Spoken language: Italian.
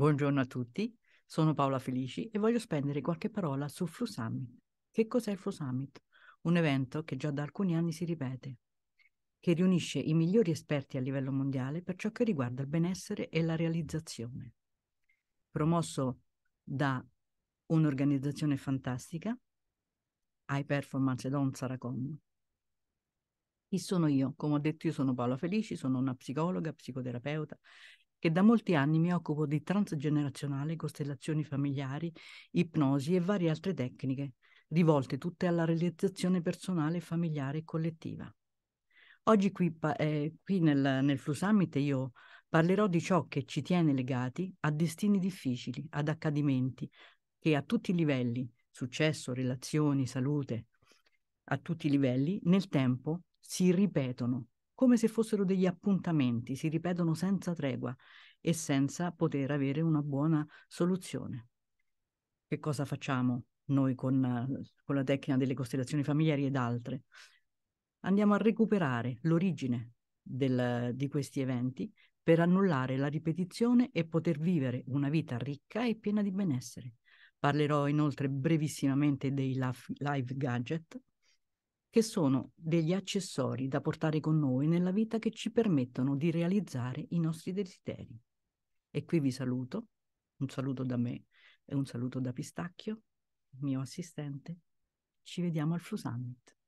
Buongiorno a tutti, sono Paola Felici e voglio spendere qualche parola su Flu Summit. Che cos'è il Flu Summit? Un evento che già da alcuni anni si ripete, che riunisce i migliori esperti a livello mondiale per ciò che riguarda il benessere e la realizzazione. Promosso da un'organizzazione fantastica, High Performance Don Saracom. Chi sono io? Come ho detto, io sono Paola Felici, sono una psicologa, psicoterapeuta che da molti anni mi occupo di transgenerazionale, costellazioni familiari, ipnosi e varie altre tecniche, rivolte tutte alla realizzazione personale, familiare e collettiva. Oggi qui, eh, qui nel, nel Flu Summit io parlerò di ciò che ci tiene legati a destini difficili, ad accadimenti che a tutti i livelli, successo, relazioni, salute, a tutti i livelli, nel tempo si ripetono come se fossero degli appuntamenti, si ripetono senza tregua e senza poter avere una buona soluzione. Che cosa facciamo noi con, con la tecnica delle costellazioni familiari ed altre? Andiamo a recuperare l'origine del, di questi eventi per annullare la ripetizione e poter vivere una vita ricca e piena di benessere. Parlerò inoltre brevissimamente dei Live gadget, che sono degli accessori da portare con noi nella vita che ci permettono di realizzare i nostri desideri. E qui vi saluto, un saluto da me e un saluto da Pistacchio, mio assistente. Ci vediamo al Flu Summit.